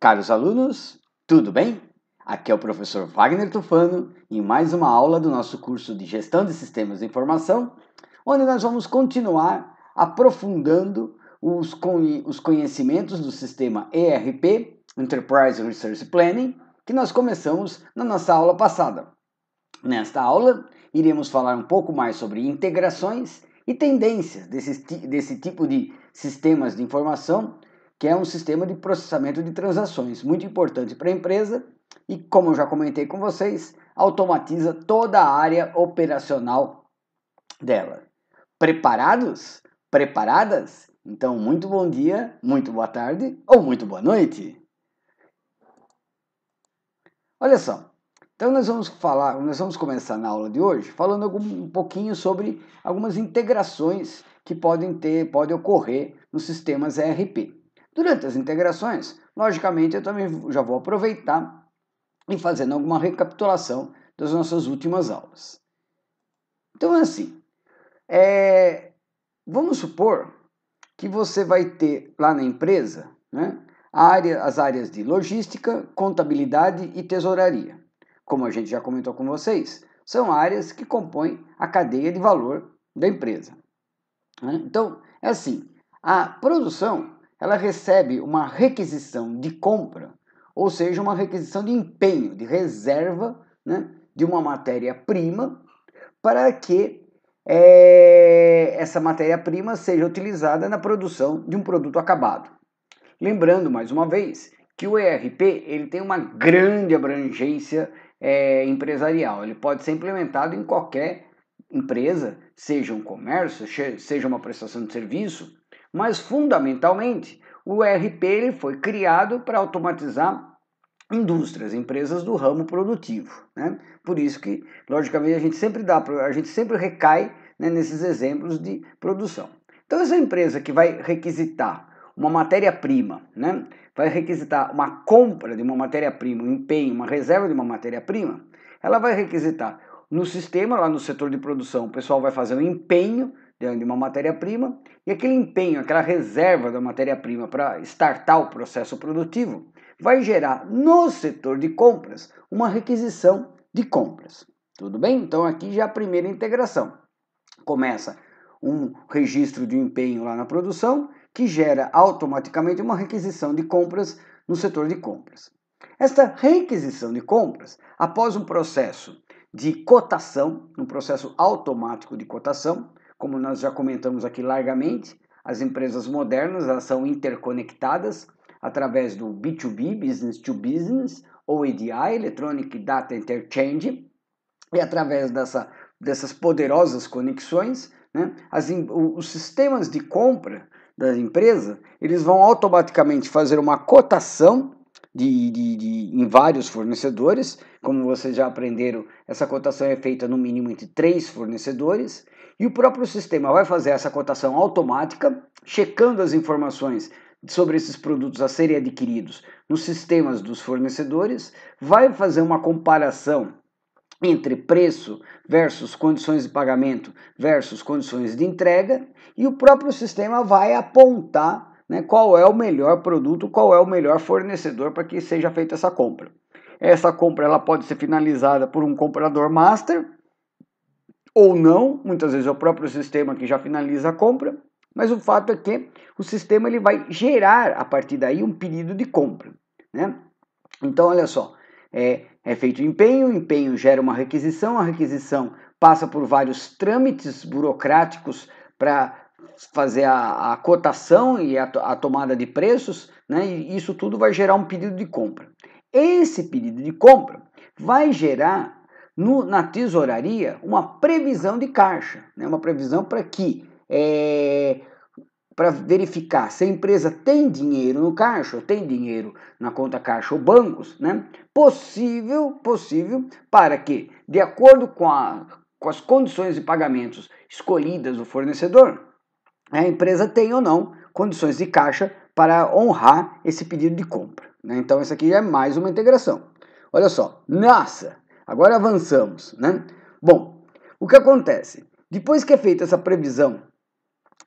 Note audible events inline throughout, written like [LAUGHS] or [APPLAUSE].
Caros alunos, tudo bem? Aqui é o professor Wagner Tufano em mais uma aula do nosso curso de Gestão de Sistemas de Informação, onde nós vamos continuar aprofundando os, os conhecimentos do sistema ERP, Enterprise Resource Planning, que nós começamos na nossa aula passada. Nesta aula, iremos falar um pouco mais sobre integrações e tendências desse, desse tipo de sistemas de informação que é um sistema de processamento de transações muito importante para a empresa e, como eu já comentei com vocês, automatiza toda a área operacional dela. Preparados? Preparadas? Então, muito bom dia, muito boa tarde ou muito boa noite. Olha só. Então nós vamos falar, nós vamos começar na aula de hoje falando um pouquinho sobre algumas integrações que podem ter, podem ocorrer nos sistemas ERP. Durante as integrações, logicamente, eu também já vou aproveitar e fazendo alguma recapitulação das nossas últimas aulas. Então, assim, é... vamos supor que você vai ter lá na empresa né, área, as áreas de logística, contabilidade e tesouraria. Como a gente já comentou com vocês, são áreas que compõem a cadeia de valor da empresa. Né? Então, é assim, a produção ela recebe uma requisição de compra, ou seja, uma requisição de empenho, de reserva né, de uma matéria-prima, para que é, essa matéria-prima seja utilizada na produção de um produto acabado. Lembrando, mais uma vez, que o ERP ele tem uma grande abrangência é, empresarial. Ele pode ser implementado em qualquer empresa, seja um comércio, seja uma prestação de serviço, mas fundamentalmente, o ERP ele foi criado para automatizar indústrias, empresas do ramo produtivo. Né? Por isso que, logicamente, a gente sempre dá, a gente sempre recai né, nesses exemplos de produção. Então, essa empresa que vai requisitar uma matéria-prima, né, vai requisitar uma compra de uma matéria-prima, um empenho, uma reserva de uma matéria-prima, ela vai requisitar no sistema, lá no setor de produção, o pessoal vai fazer um empenho de uma matéria-prima, e aquele empenho, aquela reserva da matéria-prima para startar o processo produtivo, vai gerar no setor de compras uma requisição de compras. Tudo bem? Então aqui já é a primeira integração. Começa um registro de empenho lá na produção, que gera automaticamente uma requisição de compras no setor de compras. Esta requisição de compras, após um processo de cotação, um processo automático de cotação, como nós já comentamos aqui largamente, as empresas modernas elas são interconectadas através do B2B, Business to Business, ou EDI, Electronic Data Interchange, e através dessa, dessas poderosas conexões, né, as, os sistemas de compra da empresa, eles vão automaticamente fazer uma cotação de, de, de, em vários fornecedores. Como vocês já aprenderam, essa cotação é feita no mínimo entre três fornecedores. E o próprio sistema vai fazer essa cotação automática, checando as informações sobre esses produtos a serem adquiridos nos sistemas dos fornecedores, vai fazer uma comparação entre preço versus condições de pagamento versus condições de entrega e o próprio sistema vai apontar né, qual é o melhor produto, qual é o melhor fornecedor para que seja feita essa compra. Essa compra ela pode ser finalizada por um comprador master ou não, muitas vezes é o próprio sistema que já finaliza a compra, mas o fato é que o sistema ele vai gerar a partir daí um pedido de compra. Né? Então, olha só, é, é feito empenho, o empenho gera uma requisição, a requisição passa por vários trâmites burocráticos para fazer a, a, cotação e a, a, tomada de preços, né? E isso tudo vai gerar um pedido de compra. Esse pedido de compra vai gerar no, na tesouraria uma previsão de caixa, né? uma previsão para que é, para verificar se a empresa tem dinheiro no caixa, ou tem dinheiro na conta caixa ou bancos, né? possível, possível, para que, de acordo com, a, com as condições de pagamentos escolhidas do fornecedor, a empresa tem ou não condições de caixa para honrar esse pedido de compra. Né? Então, isso aqui é mais uma integração. Olha só, nossa! Agora avançamos, né? Bom, o que acontece? Depois que é feita essa previsão,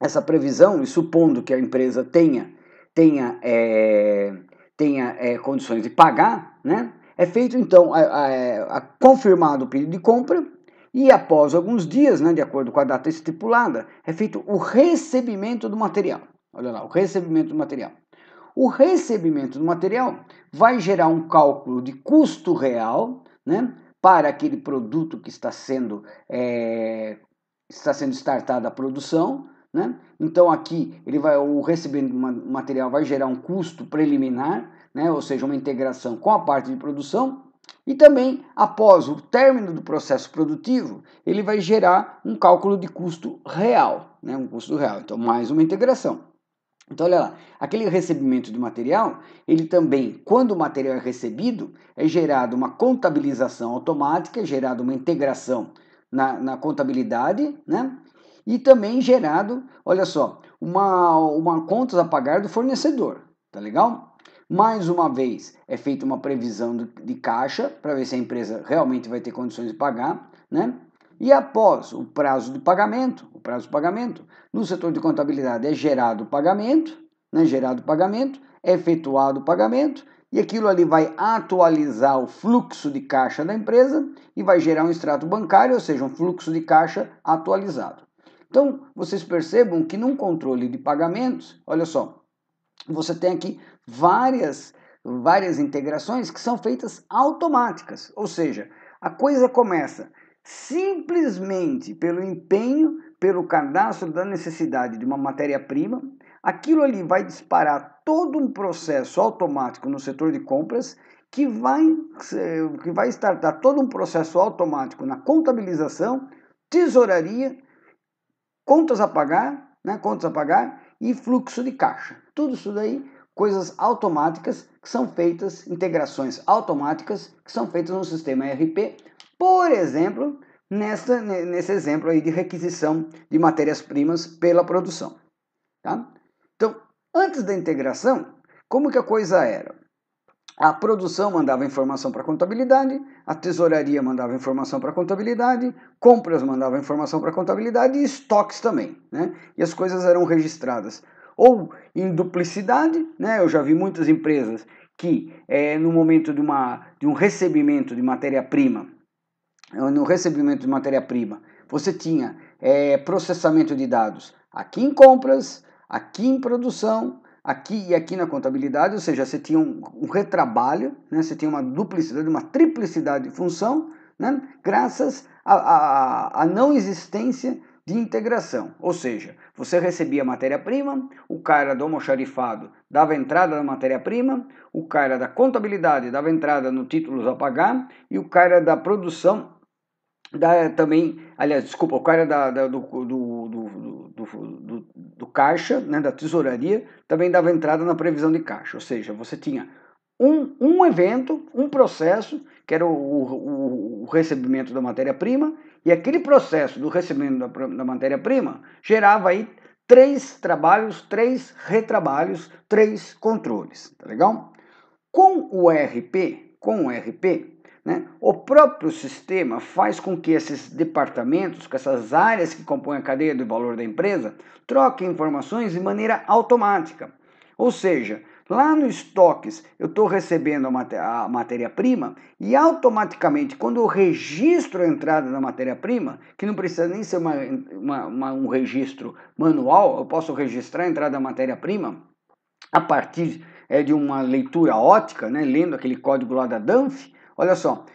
essa previsão, e supondo que a empresa tenha, tenha, é, tenha é, condições de pagar, né? É feito então a, a, é, a confirmado o pedido de compra e após alguns dias, né, de acordo com a data estipulada, é feito o recebimento do material. Olha lá, o recebimento do material. O recebimento do material vai gerar um cálculo de custo real, né, para aquele produto que está sendo, é, está sendo startada a produção. Né? Então aqui ele vai, o recebendo material vai gerar um custo preliminar, né? ou seja, uma integração com a parte de produção. E também, após o término do processo produtivo, ele vai gerar um cálculo de custo real, né? um custo real. Então, mais uma integração. Então, olha lá, aquele recebimento do material, ele também, quando o material é recebido, é gerado uma contabilização automática, é gerada uma integração na, na contabilidade, né? E também gerado, olha só, uma, uma conta a pagar do fornecedor, tá legal? Mais uma vez, é feita uma previsão de caixa para ver se a empresa realmente vai ter condições de pagar, né? E após o prazo do pagamento, o prazo do pagamento, no setor de contabilidade é gerado o pagamento, né, gerado o pagamento, é efetuado o pagamento, e aquilo ali vai atualizar o fluxo de caixa da empresa e vai gerar um extrato bancário, ou seja, um fluxo de caixa atualizado. Então, vocês percebam que num controle de pagamentos, olha só, você tem aqui várias várias integrações que são feitas automáticas, ou seja, a coisa começa simplesmente pelo empenho, pelo cadastro da necessidade de uma matéria-prima, aquilo ali vai disparar todo um processo automático no setor de compras que vai, que vai startar todo um processo automático na contabilização, tesouraria, contas a pagar, né, contas a pagar e fluxo de caixa. Tudo isso daí, coisas automáticas que são feitas, integrações automáticas que são feitas no sistema ERP por exemplo, nessa, nesse exemplo aí de requisição de matérias-primas pela produção. Tá? Então, antes da integração, como que a coisa era? A produção mandava informação para a contabilidade, a tesouraria mandava informação para a contabilidade, compras mandava informação para a contabilidade e estoques também. Né? E as coisas eram registradas ou em duplicidade. Né? Eu já vi muitas empresas que, é, no momento de, uma, de um recebimento de matéria-prima, no recebimento de matéria-prima, você tinha é, processamento de dados aqui em compras, aqui em produção, aqui e aqui na contabilidade, ou seja, você tinha um, um retrabalho, né? você tinha uma duplicidade, uma triplicidade de função, né? graças à não existência de integração. Ou seja, você recebia matéria-prima, o cara do almoxarifado dava entrada na matéria-prima, o cara da contabilidade dava entrada no títulos a pagar e o cara da produção da, também, aliás, desculpa, o cara da, da do, do, do, do, do, caixa, né, da tesouraria, também dava entrada na previsão de caixa, ou seja, você tinha um, um evento, um processo, que era o, o, o recebimento da matéria-prima, e aquele processo do recebimento da, da matéria-prima gerava aí três trabalhos, três retrabalhos, três controles, tá legal? Com o RP, com o RP, né? O próprio sistema faz com que esses departamentos, com essas áreas que compõem a cadeia do valor da empresa, troquem informações de maneira automática. Ou seja, lá no estoques eu estou recebendo a, maté a matéria-prima e automaticamente, quando eu registro a entrada da matéria-prima, que não precisa nem ser uma, uma, uma, um registro manual, eu posso registrar a entrada da matéria-prima a partir é, de uma leitura ótica, né, lendo aquele código lá da DANF Olha só,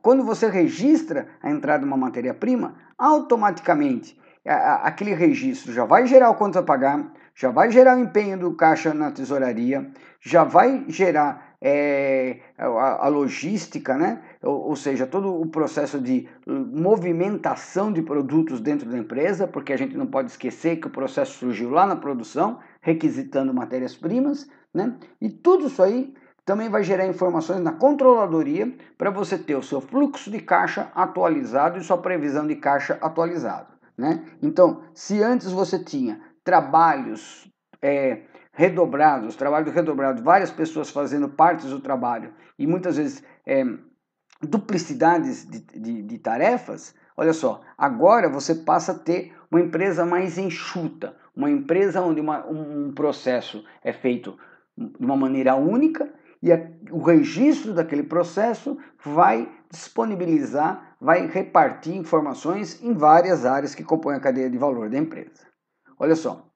quando você registra a entrada de uma matéria-prima, automaticamente aquele registro já vai gerar o quanto a pagar, já vai gerar o empenho do caixa na tesouraria, já vai gerar é, a, a, logística, né? Ou, ou, seja, todo o processo de movimentação de produtos dentro da empresa, porque a gente não pode esquecer que o processo surgiu lá na produção, requisitando matérias-primas, né? e tudo isso aí também vai gerar informações na controladoria para você ter o seu fluxo de caixa atualizado e sua previsão de caixa atualizado. Né? Então, se antes você tinha trabalhos é, redobrados, trabalho redobrado, várias pessoas fazendo partes do trabalho e muitas vezes é, duplicidades de, de, de tarefas, olha só, agora você passa a ter uma empresa mais enxuta, uma empresa onde uma, um processo é feito de uma maneira única e a, o registro daquele processo vai disponibilizar, vai repartir informações em várias áreas que compõem a cadeia de valor da empresa. Olha só.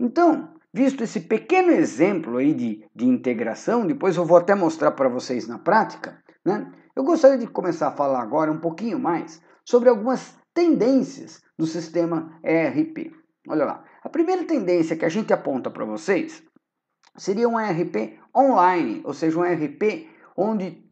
Então, visto esse pequeno exemplo aí de, de integração, depois eu vou até mostrar para vocês na prática, né? Eu gostaria de começar a falar agora um pouquinho mais sobre algumas tendências do sistema ERP. Olha lá. A primeira tendência que a gente aponta para vocês seria um ERP online, ou seja, um ERP onde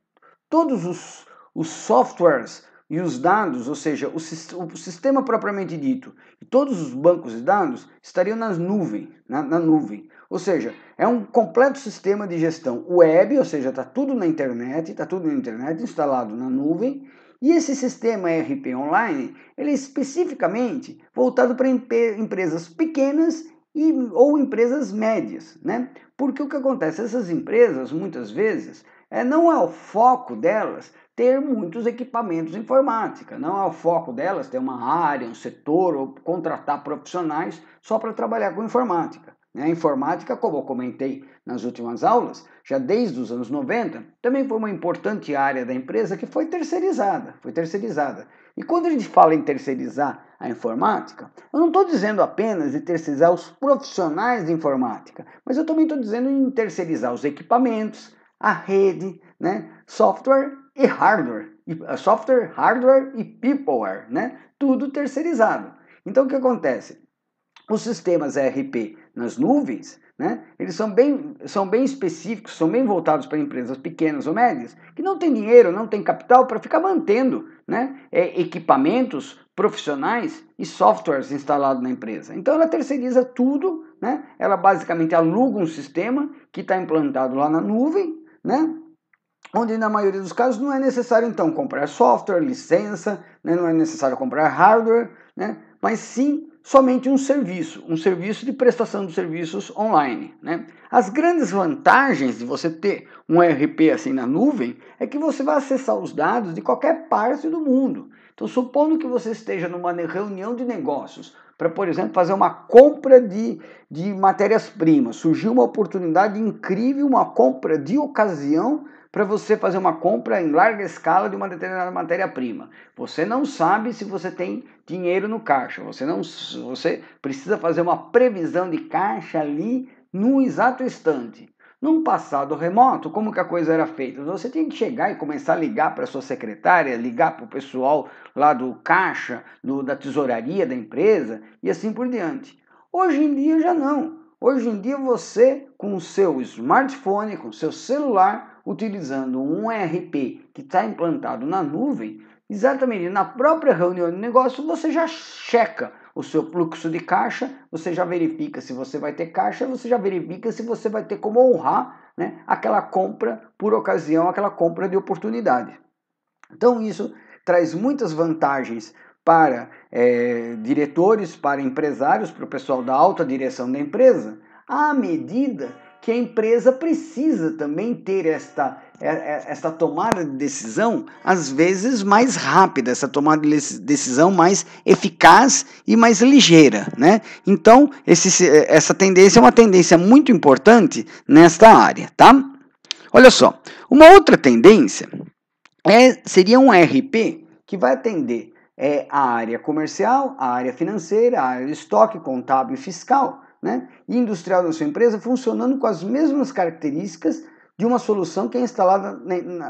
todos os, os softwares e os dados, ou seja, o, o, sistema propriamente dito, e todos os bancos de dados estariam nas nuvens, na, na nuvem. Ou seja, é um completo sistema de gestão web, ou seja, está tudo na internet, está tudo na internet, instalado na nuvem. E esse sistema ERP online, ele é especificamente voltado para empresas pequenas e, ou empresas médias, né? Porque o que acontece? Essas empresas, muitas vezes, é, não é o foco delas ter muitos equipamentos informática, não é o foco delas ter uma área, um setor ou contratar profissionais só para trabalhar com informática. Né? A informática, como eu comentei nas últimas aulas, já desde os anos 90, também foi uma importante área da empresa que foi terceirizada. Foi terceirizada. E quando a gente fala em terceirizar a informática, eu não estou dizendo apenas de terceirizar os profissionais de informática, mas eu também estou dizendo em terceirizar os equipamentos, a rede, né, software e hardware, eh, software, hardware e peopleware, né, tudo terceirizado. Então o que acontece? Os sistemas ERP nas nuvens né? Eles são bem, são bem específicos, são bem voltados para empresas pequenas ou médias, que não têm dinheiro, não têm capital para ficar mantendo né? É, equipamentos profissionais e softwares instalados na empresa. Então ela terceiriza tudo, né? ela basicamente aluga um sistema que está implantado lá na nuvem, né? onde na maioria dos casos não é necessário então comprar software, licença, né? não é necessário comprar hardware, né? mas sim somente um serviço, um serviço de prestação de serviços online. Né? As grandes vantagens de você ter um ERP assim na nuvem é que você vai acessar os dados de qualquer parte do mundo. Então, supondo que você esteja numa reunião de negócios para, por exemplo, fazer uma compra de, de matérias-primas, surgiu uma oportunidade incrível, uma compra de ocasião para você fazer uma compra em larga escala de uma determinada matéria-prima. Você não sabe se você tem dinheiro no caixa. Você não você precisa fazer uma previsão de caixa ali no exato instante. Num passado remoto, como que a coisa era feita? Você tinha que chegar e começar a ligar para sua secretária, ligar para o pessoal lá do caixa, do, da tesouraria da empresa e assim por diante. Hoje em dia já não. Hoje em dia você, com o seu smartphone, com o seu celular, utilizando um ERP que está implantado na nuvem, exatamente na própria reunião de negócio você já checa o seu fluxo de caixa, você já verifica se você vai ter caixa, você já verifica se você vai ter como honrar né, aquela compra por ocasião, aquela compra de oportunidade. Então isso traz muitas vantagens para é, diretores, para empresários, para o pessoal da alta direção da empresa, à medida que a empresa precisa também ter esta, é, é, esta tomada de decisão, às vezes mais rápida, essa tomada de decisão mais eficaz e mais ligeira. Né? Então, esse, essa tendência é uma tendência muito importante nesta área. Tá? Olha só, uma outra tendência é, seria um RP que vai atender é, a área comercial, a área financeira, a área de estoque, contábil e fiscal né, industrial da sua empresa funcionando com as mesmas características de uma solução que é instalada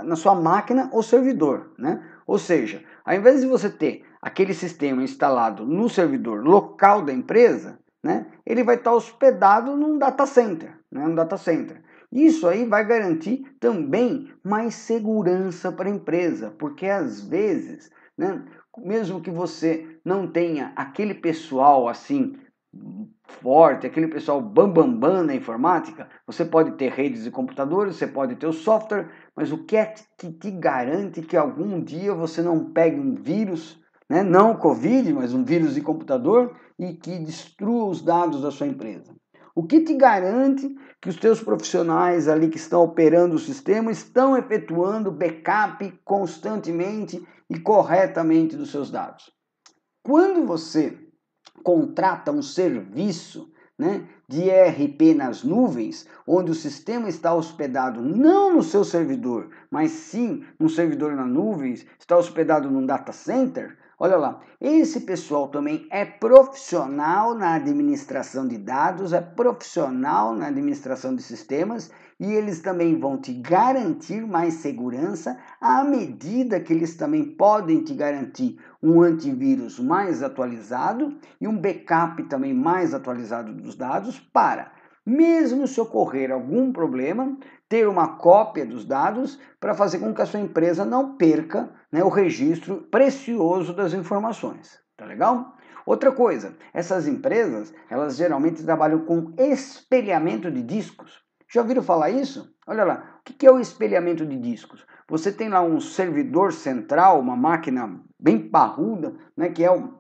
na, sua máquina ou servidor. Né? Ou seja, ao invés de você ter aquele sistema instalado no servidor local da empresa, né, ele vai estar hospedado num data center, né, um data center. Isso aí vai garantir também mais segurança para a empresa, porque às vezes, né, mesmo que você não tenha aquele pessoal assim forte, aquele pessoal bambambam bam, bam na informática, você pode ter redes de computadores, você pode ter o software, mas o que é que te garante que algum dia você não pegue um vírus, né? não o Covid, mas um vírus de computador e que destrua os dados da sua empresa? O que te garante que os teus profissionais ali que estão operando o sistema estão efetuando backup constantemente e corretamente dos seus dados? Quando você contrata um serviço né, de ERP nas nuvens, onde o sistema está hospedado não no seu servidor, mas sim no servidor na nuvem, está hospedado num data center. Olha lá, esse pessoal também é profissional na administração de dados, é profissional na administração de sistemas e eles também vão te garantir mais segurança à medida que eles também podem te garantir um antivírus mais atualizado e um backup também mais atualizado dos dados para, mesmo se ocorrer algum problema, ter uma cópia dos dados para fazer com que a sua empresa não perca né, o registro precioso das informações. Tá legal? Outra coisa, essas empresas, elas geralmente trabalham com espelhamento de discos. Já ouviram falar isso? Olha lá, o que é o espelhamento de discos? Você tem lá um servidor central, uma máquina bem parruda, né, que é o,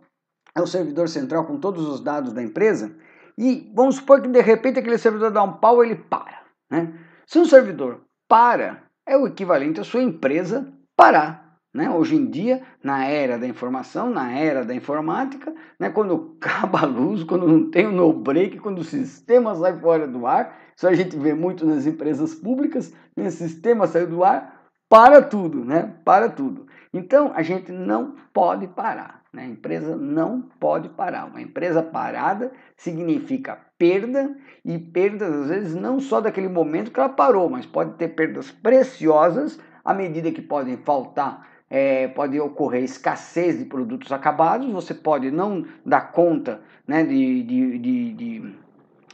é o servidor central com todos os dados da empresa, e vamos supor que de repente aquele servidor dá um pau ele para. Né? Se um servidor para, é o equivalente à sua empresa parar. Né? Hoje em dia, na era da informação, na era da informática, né? quando [LAUGHS] acaba a luz, quando não tem o no break, quando o sistema sai fora do ar, isso a gente vê muito nas empresas públicas, né? o sistema saiu do ar, para tudo, né? para tudo. Então a gente não pode parar. Né? A empresa não pode parar. Uma empresa parada significa perda e perdas, às vezes, não só daquele momento que ela parou, mas pode ter perdas preciosas à medida que podem faltar é, pode ocorrer escassez de produtos acabados, você pode não dar conta né, de, de, de,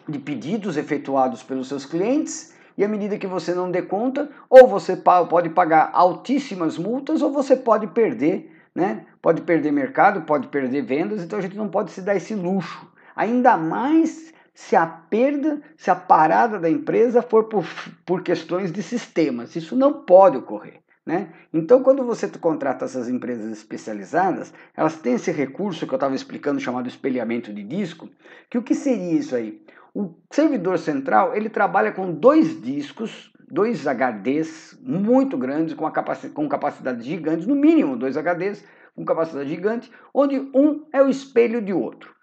de, pedidos efetuados pelos seus clientes, e à medida que você não dê conta, ou você pode pagar altíssimas multas, ou você pode perder, né, pode perder mercado, pode perder vendas, então a gente não pode se dar esse luxo. Ainda mais se a perda, se a parada da empresa for por, por questões de sistemas. Isso não pode ocorrer. Né? Então, quando você contrata essas empresas especializadas, elas têm esse recurso que eu estava explicando chamado espelhamento de disco, que o que seria isso aí? O servidor central ele trabalha com dois discos, dois HDs muito grandes, com, capaci com capacidade gigante, no mínimo dois HDs com capacidade gigante, onde um é o espelho de outro.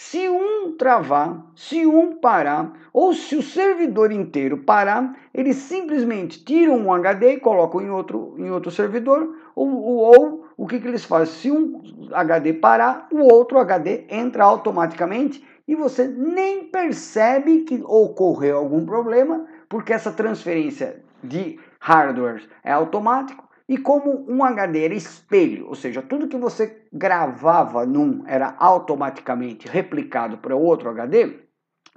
Se um travar, se um parar, ou se o servidor inteiro parar, eles simplesmente tiram um HD e colocam em outro, em outro servidor, ou, ou, ou o que, que eles fazem? Se um HD parar, o outro HD entra automaticamente e você nem percebe que ocorreu algum problema, porque essa transferência de hardware é automática e como um HD era espelho, ou seja, tudo que você gravava num era automaticamente replicado para outro HD,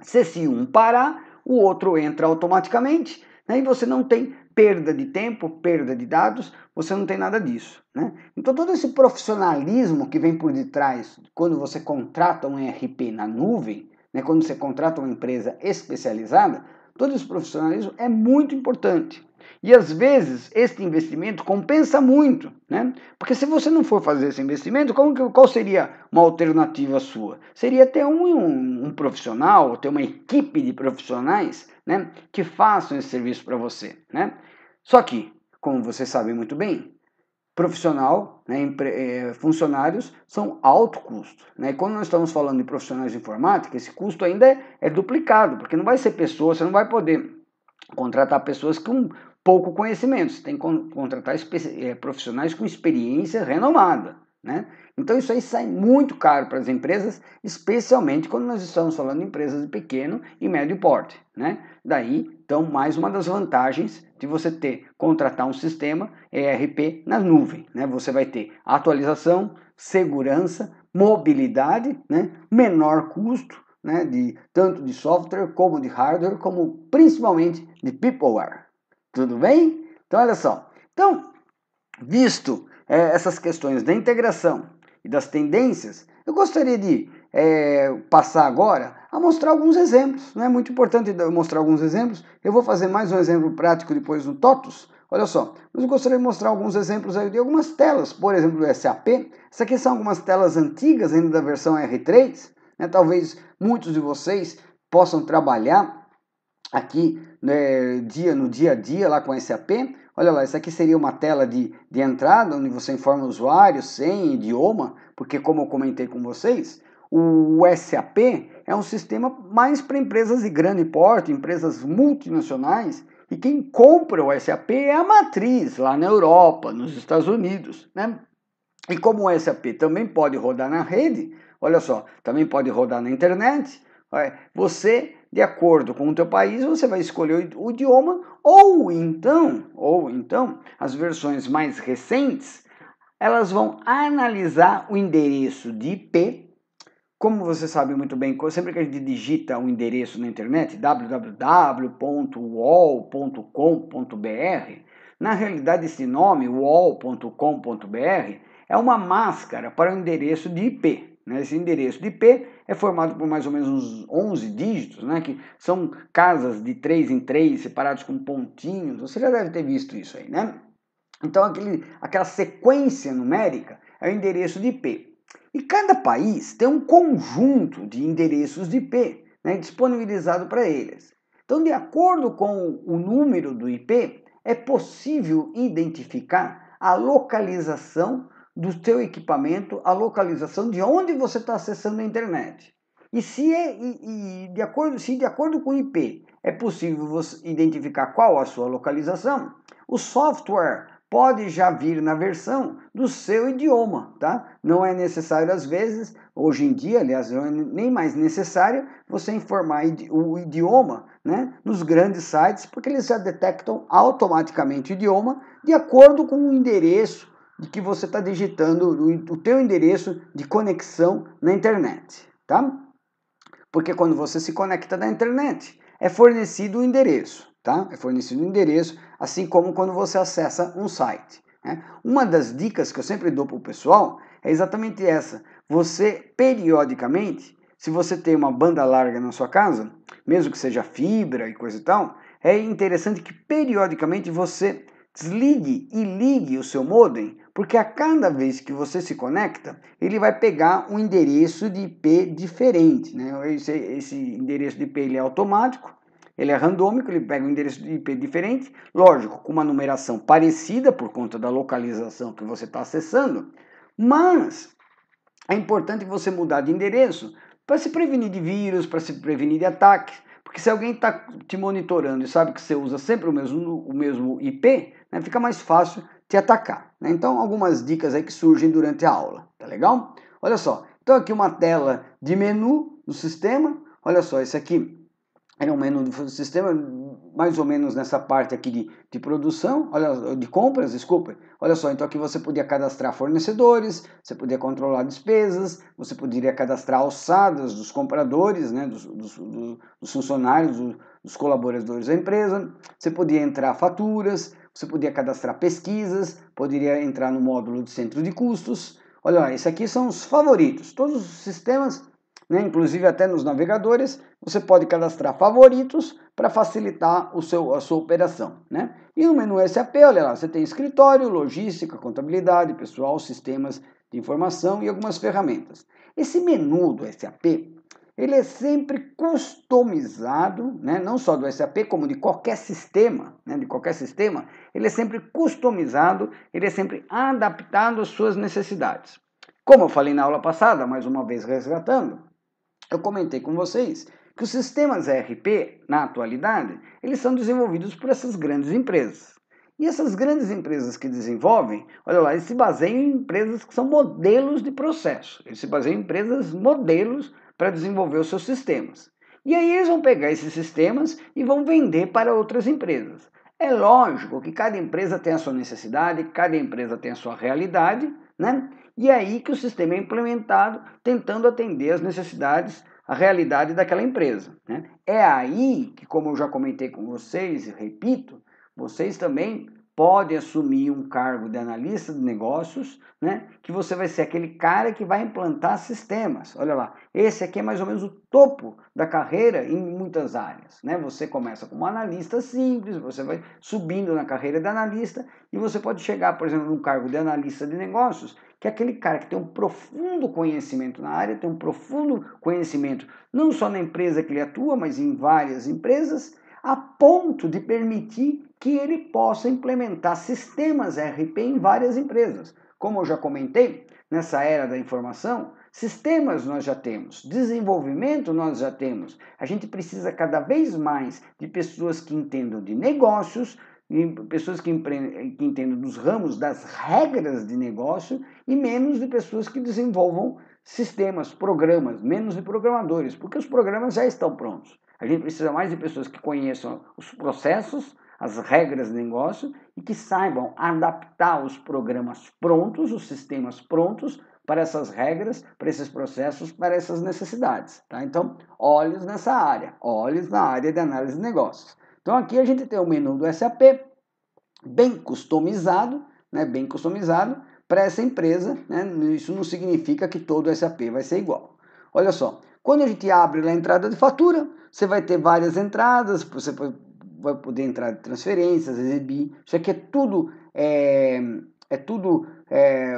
se, se um parar, o outro entra automaticamente, né? e você não tem perda de tempo, perda de dados, você não tem nada disso. Né? Então, todo esse profissionalismo que vem por detrás quando você contrata um ERP na nuvem, né? quando você contrata uma empresa especializada, todo esse profissionalismo é muito importante. E às vezes este investimento compensa muito, né? Porque se você não for fazer esse investimento, que, qual seria uma alternativa sua? Seria ter um, um, um profissional, ter uma equipe de profissionais, né? Que façam esse serviço para você, né? Só que, como você sabe muito bem, profissional, né, eh, funcionários são alto custo. Né? E quando nós estamos falando de profissionais de informática, esse custo ainda é, é duplicado, porque não vai ser pessoas, você não vai poder contratar pessoas com pouco conhecimento, você tem que contratar eh, profissionais com experiência renomada. Né? Então isso aí sai muito caro para as empresas, especialmente quando nós estamos falando de empresas de pequeno e médio porte. Né? Daí, então, mais uma das vantagens de você ter contratar um sistema ERP na nuvem. Né? Você vai ter atualização, segurança, mobilidade, né? menor custo né? de tanto de software como de hardware, como principalmente de peopleware. Tudo bem? Então, olha só. Então, visto é, essas questões da integração e das tendências, eu gostaria de é, passar agora a mostrar alguns exemplos. Não é muito importante mostrar alguns exemplos. Eu vou fazer mais um exemplo prático depois no TOTUS. Olha só, mas eu gostaria de mostrar alguns exemplos de algumas telas, por exemplo, do SAP. Isso aqui são algumas telas antigas ainda da versão R3. Né? Talvez muitos de vocês possam trabalhar aqui né, dia, no dia a dia lá com SAP. Olha lá, isso aqui seria uma tela de, de entrada, onde você informa o usuário, sem idioma, porque como eu comentei com vocês, o SAP é um sistema mais para empresas de grande porte, empresas multinacionais, e quem compra o SAP é a matriz, lá na Europa, nos Estados Unidos. Né? E como o SAP também pode rodar na rede, olha só, também pode rodar na internet, é, você de acordo com o teu país, você vai escolher o idioma ou então, ou então, as versões mais recentes, elas vão analisar o endereço de IP. Como você sabe muito bem, sempre que a gente digita um endereço na internet, www.wall.com.br, na realidade esse nome, wall.com.br, é uma máscara para o endereço de IP. Né? Esse endereço de IP é formado por mais ou menos uns 11 dígitos, né? que são casas de 3 em 3, separados com pontinhos. Você já deve ter visto isso aí, né? Então, aquele, aquela sequência numérica é o endereço de IP. E cada país tem um conjunto de endereços de IP né, disponibilizado para eles. Então, de acordo com o número do IP, é possível identificar a localização do seu equipamento a localização de onde você está acessando a internet. E se, é, e, e de acordo, se de acordo com o IP é possível você identificar qual a sua localização, o software pode já vir na versão do seu idioma, tá? Não é necessário às vezes, hoje em dia, aliás, não é nem mais necessário você informar o idioma, né, nos grandes sites, porque eles já detectam automaticamente o idioma de acordo com o endereço de que você está digitando o, teu endereço de conexão na internet, tá? Porque quando você se conecta na internet, é fornecido o endereço, tá? É fornecido o endereço, assim como quando você acessa um site. Né? Uma das dicas que eu sempre dou para o pessoal é exatamente essa. Você, periodicamente, se você tem uma banda larga na sua casa, mesmo que seja fibra e coisa e tal, é interessante que periodicamente você Desligue e ligue o seu modem, porque a cada vez que você se conecta, ele vai pegar um endereço de IP diferente. Né? Esse, esse endereço de IP ele é automático, ele é randômico, ele pega um endereço de IP diferente, lógico, com uma numeração parecida por conta da localização que você está acessando, mas é importante você mudar de endereço para se prevenir de vírus, para se prevenir de ataques. Porque se alguém está te monitorando e sabe que você usa sempre o mesmo, o mesmo IP, né, fica mais fácil te atacar. Né? Então, algumas dicas aí que surgem durante a aula, tá legal? Olha só, então aqui uma tela de menu do sistema. Olha só, esse aqui era é um menu do sistema mais ou menos nessa parte aqui de, de produção, olha, de compras, desculpa. Olha só, então aqui você podia cadastrar fornecedores, você podia controlar despesas, você poderia cadastrar alçadas dos compradores, né, dos, dos, dos funcionários, dos, dos colaboradores da empresa, você podia entrar faturas, você podia cadastrar pesquisas, poderia entrar no módulo de centro de custos. Olha, lá, esse aqui são os favoritos. Todos os sistemas né? inclusive até nos navegadores, você pode cadastrar favoritos para facilitar o seu, a sua operação. Né? E no menu SAP, olha lá, você tem escritório, logística, contabilidade, pessoal, sistemas de informação e algumas ferramentas. Esse menu do SAP, ele é sempre customizado, né? não só do SAP, como de qualquer sistema, né? de qualquer sistema, ele é sempre customizado, ele é sempre adaptado às suas necessidades. Como eu falei na aula passada, mais uma vez resgatando, eu comentei com vocês que os sistemas ERP, na atualidade, eles são desenvolvidos por essas grandes empresas. E essas grandes empresas que desenvolvem, olha lá, eles se baseiam em empresas que são modelos de processo. Eles se baseiam em empresas modelos para desenvolver os seus sistemas. E aí eles vão pegar esses sistemas e vão vender para outras empresas. É lógico que cada empresa tem a sua necessidade, cada empresa tem a sua realidade, né? E é aí que o sistema é implementado, tentando atender as necessidades, a realidade daquela empresa. Né? É aí que, como eu já comentei com vocês e repito, vocês também pode assumir um cargo de analista de negócios, né? Que você vai ser aquele cara que vai implantar sistemas. Olha lá, esse aqui é mais ou menos o topo da carreira em muitas áreas, né? Você começa como analista simples, você vai subindo na carreira de analista e você pode chegar, por exemplo, num cargo de analista de negócios, que é aquele cara que tem um profundo conhecimento na área, tem um profundo conhecimento não só na empresa que ele atua, mas em várias empresas, a ponto de permitir que ele possa implementar sistemas RP em várias empresas. Como eu já comentei, nessa era da informação, sistemas nós já temos, desenvolvimento nós já temos. A gente precisa cada vez mais de pessoas que entendam de negócios, pessoas que, empre... que entendam dos ramos das regras de negócio e menos de pessoas que desenvolvam sistemas, programas, menos de programadores, porque os programas já estão prontos. A gente precisa mais de pessoas que conheçam os processos, as regras do negócio e que saibam adaptar os programas prontos, os sistemas prontos para essas regras, para esses processos, para essas necessidades. Tá? Então, olhos nessa área, olhos na área de análise de negócios. Então, aqui a gente tem o menu do SAP, bem customizado, né, bem customizado para essa empresa. Né, isso não significa que todo SAP vai ser igual. Olha só, quando a gente abre a entrada de fatura, você vai ter várias entradas, você vai poder entrar transferências, exibir. Isso aqui é tudo. É, é tudo. É,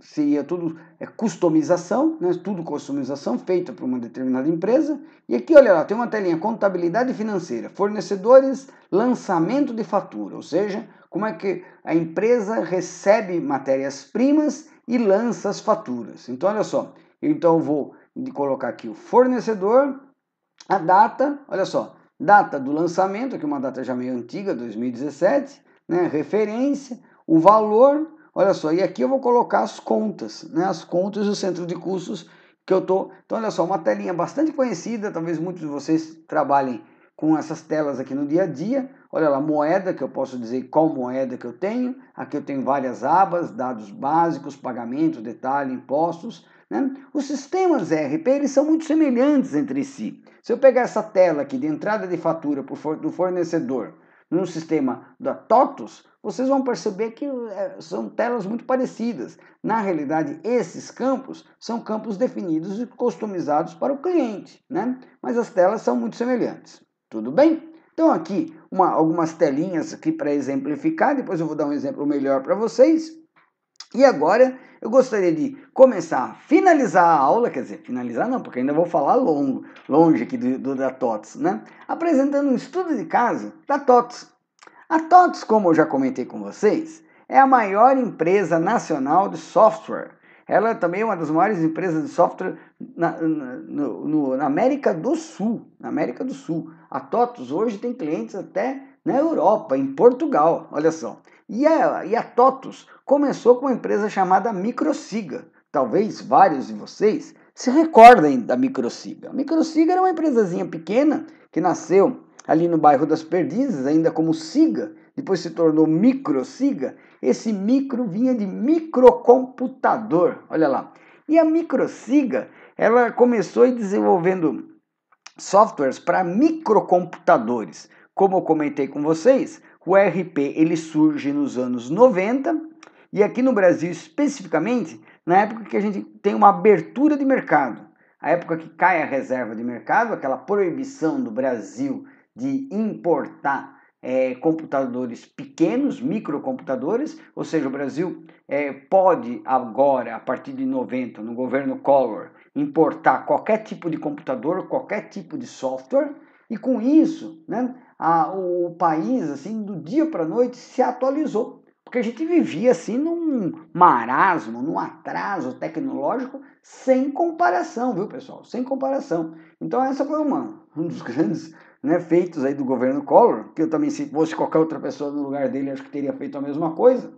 seria tudo é customização, né? tudo customização feita por uma determinada empresa. E aqui, olha lá, tem uma telinha contabilidade financeira, fornecedores, lançamento de fatura, ou seja, como é que a empresa recebe matérias-primas e lança as faturas. Então, olha só, então eu vou colocar aqui o fornecedor, a data, olha só, data do lançamento, que é uma data já meio antiga, 2017, né? referência, o valor, olha só, e aqui eu vou colocar as contas, né? as contas do centro de cursos que eu tô. Então, olha só, uma telinha bastante conhecida, talvez muitos de vocês trabalhem com essas telas aqui no dia a dia. Olha lá, moeda, que eu posso dizer qual moeda que eu tenho. Aqui eu tenho várias abas, dados básicos, pagamento, detalhe, impostos. Né? Os sistemas ERP eles são muito semelhantes entre si. Se eu pegar essa tela aqui de entrada de fatura do fornecedor no sistema da TOTUS, vocês vão perceber que é, são telas muito parecidas. Na realidade, esses campos são campos definidos e customizados para o cliente, né? mas as telas são muito semelhantes. Tudo bem? Então, aqui uma, algumas telinhas aqui para exemplificar, depois eu vou dar um exemplo melhor para vocês. E agora eu gostaria de começar a finalizar a aula, quer dizer, finalizar não, porque ainda vou falar longo, longe aqui do, do da TOTS, né? Apresentando um estudo de caso da TOTS. A TOTS, como eu já comentei com vocês, é a maior empresa nacional de software. Ela é também é uma das maiores empresas de software na, na, no, na América do Sul. Na América do Sul. A TOTS hoje tem clientes até na Europa, em Portugal, olha só. E a, e a TOTUS começou com uma empresa chamada Microsiga. Talvez vários de vocês se recordem da Microsiga. A Microsiga era uma empresazinha pequena que nasceu ali no bairro das Perdizes, ainda como Siga, depois se tornou Microsiga. Esse micro vinha de microcomputador, olha lá. E a Microsiga, ela começou desenvolvendo softwares para microcomputadores. Como eu comentei com vocês, o ERP ele surge nos anos 90 e aqui no Brasil, especificamente, na época que a gente tem uma abertura de mercado, a época que cai a reserva de mercado, aquela proibição do Brasil de importar é, computadores pequenos, microcomputadores, ou seja, o Brasil é, pode agora, a partir de 90, no governo Collor, importar qualquer tipo de computador, qualquer tipo de software, e com isso, né, a, o país, assim, do dia para a noite, se atualizou porque a gente vivia assim num marasmo, num atraso tecnológico sem comparação, viu pessoal? Sem comparação. Então essa foi uma, um dos [LAUGHS] grandes né, feitos aí do governo Collor, que eu também se fosse qualquer outra pessoa no lugar dele acho que teria feito a mesma coisa,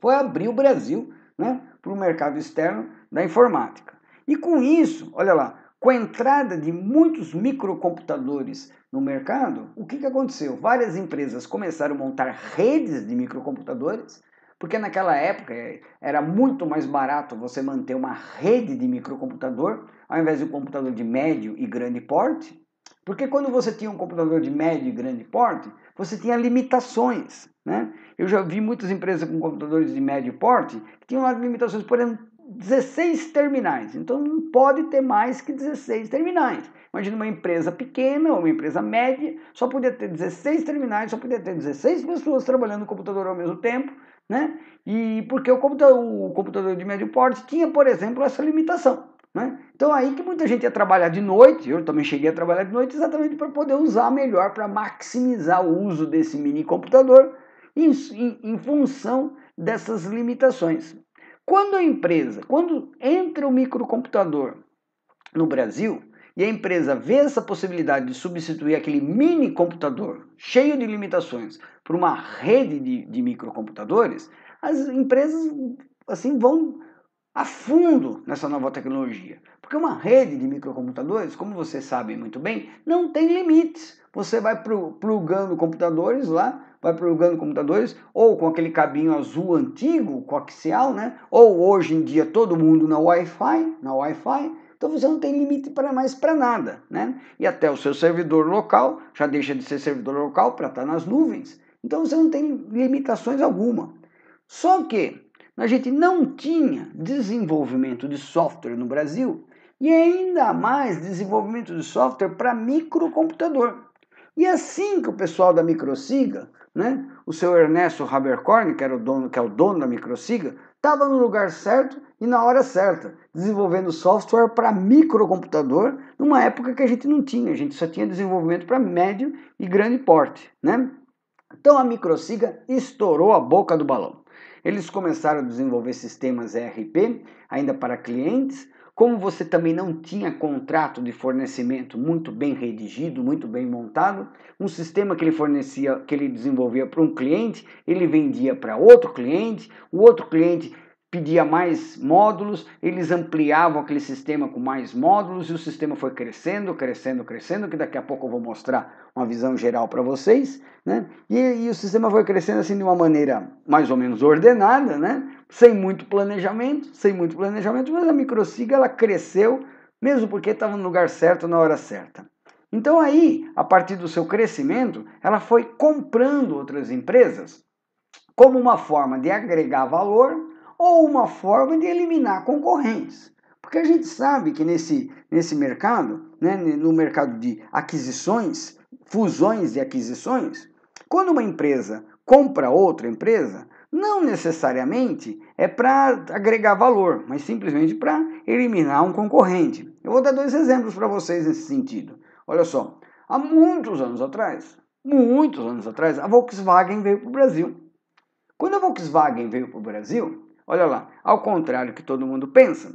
foi abrir o Brasil né, para o mercado externo da informática. E com isso, olha lá, com a entrada de muitos microcomputadores no mercado, o que, que aconteceu? Várias empresas começaram a montar redes de microcomputadores, porque naquela época eh, era muito mais barato você manter uma rede de microcomputador ao invés de um computador de médio e grande porte, porque quando você tinha um computador de médio e grande porte, você tinha limitações. Né? Eu já vi muitas empresas com computadores de médio porte que tinham limitações, por exemplo, 16 terminais. Então não pode ter mais que 16 terminais. Imagina uma empresa pequena, ou uma empresa média, só podia ter 16 terminais, só podia ter 16 pessoas trabalhando no computador ao mesmo tempo, né? E porque o computador, o computador de médio porte tinha, por exemplo, essa limitação. Né? Então aí que muita gente ia trabalhar de noite, eu também cheguei a trabalhar de noite exatamente para poder usar melhor, para maximizar o uso desse mini computador em, em, em função dessas limitações. Quando a empresa, quando entra o microcomputador no Brasil, e a empresa vê essa possibilidade de substituir aquele mini computador cheio de limitações por uma rede de, de microcomputadores, as empresas assim vão a fundo nessa nova tecnologia. Porque uma rede de microcomputadores, como vocês sabem muito bem, não tem limites. Você vai plugando computadores lá, vai plugando computadores, ou com aquele cabinho azul antigo, coaxial, né? Ou hoje em dia todo mundo na Wi-Fi, na Wi-Fi. Então você não tem limite para mais para nada, né? E até o seu servidor local já deixa de ser servidor local para estar nas nuvens. Então você não tem limitações alguma. Só que a gente não tinha desenvolvimento de software no Brasil e ainda mais desenvolvimento de software para microcomputador. E assim que o pessoal da Microsiga, né, o seu Ernesto Haberkorn, que, era o dono, que é o dono da Microsiga, estava no lugar certo e na hora certa, desenvolvendo software para microcomputador, numa época que a gente não tinha, a gente só tinha desenvolvimento para médio e grande porte, né? Então a Microsiga estourou a boca do balão. Eles começaram a desenvolver sistemas ERP, ainda para clientes, como você também não tinha contrato de fornecimento muito bem redigido, muito bem montado, um sistema que ele fornecia, que ele desenvolvia para um cliente, ele vendia para outro cliente, o outro cliente pedia mais módulos, eles ampliavam aquele sistema com mais módulos e o sistema foi crescendo, crescendo, crescendo, que daqui a pouco eu vou mostrar uma visão geral para vocês, né? E, e, o sistema foi crescendo assim de uma maneira mais ou menos ordenada, né? Sem muito planejamento, sem muito planejamento, mas a microsiga ela cresceu mesmo porque estava no lugar certo na hora certa. Então aí, a partir do seu crescimento, ela foi comprando outras empresas como uma forma de agregar valor ou uma forma de eliminar concorrentes. Porque a gente sabe que nesse, nesse mercado, né, no mercado de aquisições, fusões e aquisições, quando uma empresa compra outra empresa, não necessariamente é para agregar valor, mas simplesmente para eliminar um concorrente. Eu vou dar dois exemplos para vocês nesse sentido. Olha só, há muitos anos atrás, muitos anos atrás, a Volkswagen veio para o Brasil. Quando a Volkswagen veio para o Brasil, Olha lá, ao contrário do que todo mundo pensa,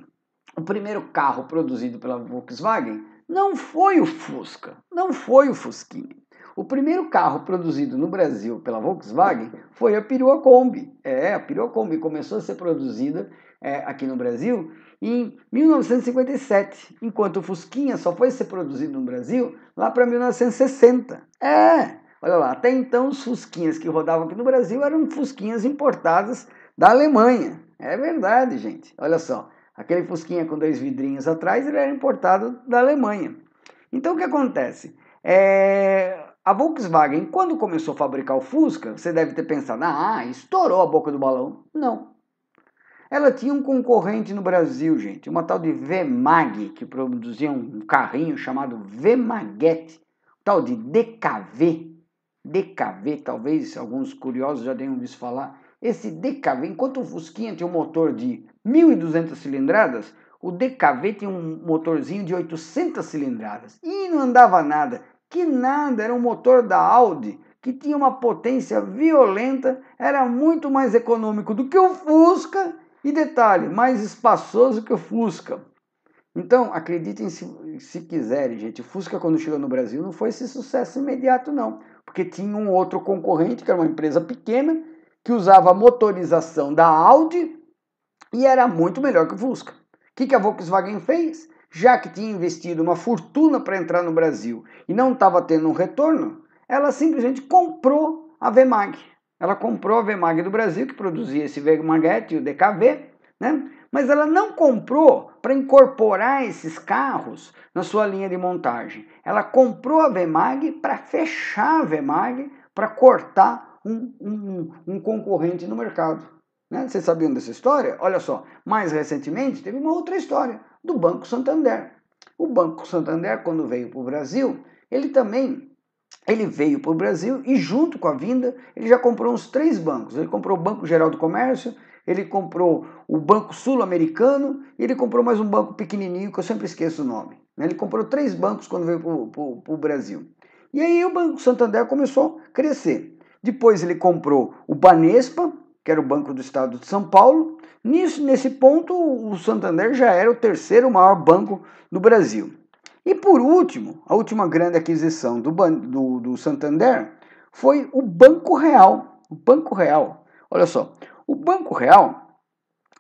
o primeiro carro produzido pela Volkswagen não foi o Fusca, não foi o Fusquinha. O primeiro carro produzido no Brasil pela Volkswagen foi a Perua Kombi. É, a Perua Kombi começou a ser produzida é, aqui no Brasil em 1957, enquanto o Fusquinha só foi ser produzido no Brasil lá para 1960. É, olha lá, até então os Fusquinhas que rodavam aqui no Brasil eram Fusquinhas importadas da Alemanha. É verdade, gente. Olha só, aquele Fusquinha com dois vidrinhos atrás, ele era importado da Alemanha. Então o que acontece? É... A Volkswagen, quando começou a fabricar o Fusca, você deve ter pensado, ah, estourou a boca do balão. Não. Ela tinha um concorrente no Brasil, gente, uma tal de Vemag, que produzia um carrinho chamado Vemaguete, tal de DKV. DKV, talvez alguns curiosos já tenham visto falar. Esse DKV, enquanto o Fusquinha tinha um motor de 1.200 cilindradas, o DKV tinha um motorzinho de 800 cilindradas e não andava nada. Que nada, era um motor da Audi que tinha uma potência violenta, era muito mais econômico do que o Fusca e detalhe, mais espaçoso que o Fusca. Então, acreditem se, se quiserem, gente. O Fusca, quando chegou no Brasil, não foi esse sucesso imediato, não. Porque tinha um outro concorrente, que era uma empresa pequena, que usava motorização da Audi e era muito melhor que o Fusca. O que, que a Volkswagen fez? Já que tinha investido uma fortuna para entrar no Brasil e não estava tendo um retorno, ela simplesmente comprou a Vemag. Ela comprou a Vemag do Brasil, que produzia esse Vemaguete e o DKV, né? mas ela não comprou para incorporar esses carros na sua linha de montagem. Ela comprou a Vemag para fechar a Vemag, para cortar um, um, um concorrente no mercado. Né? Vocês sabiam dessa história? Olha só, mais recentemente teve uma outra história do Banco Santander. O Banco Santander, quando veio para o Brasil, ele também ele veio para o Brasil e junto com a vinda ele já comprou uns três bancos. Ele comprou o Banco Geral do Comércio, ele comprou o Banco Sul-Americano e ele comprou mais um banco pequenininho que eu sempre esqueço o nome. Né? Ele comprou três bancos quando veio para o Brasil. E aí o Banco Santander começou a crescer. Depois ele comprou o Banespa, que era o Banco do Estado de São Paulo. Nisso, nesse ponto, o Santander já era o terceiro maior banco do Brasil. E por último, a última grande aquisição do, do, do Santander foi o Banco Real. O Banco Real, olha só, o Banco Real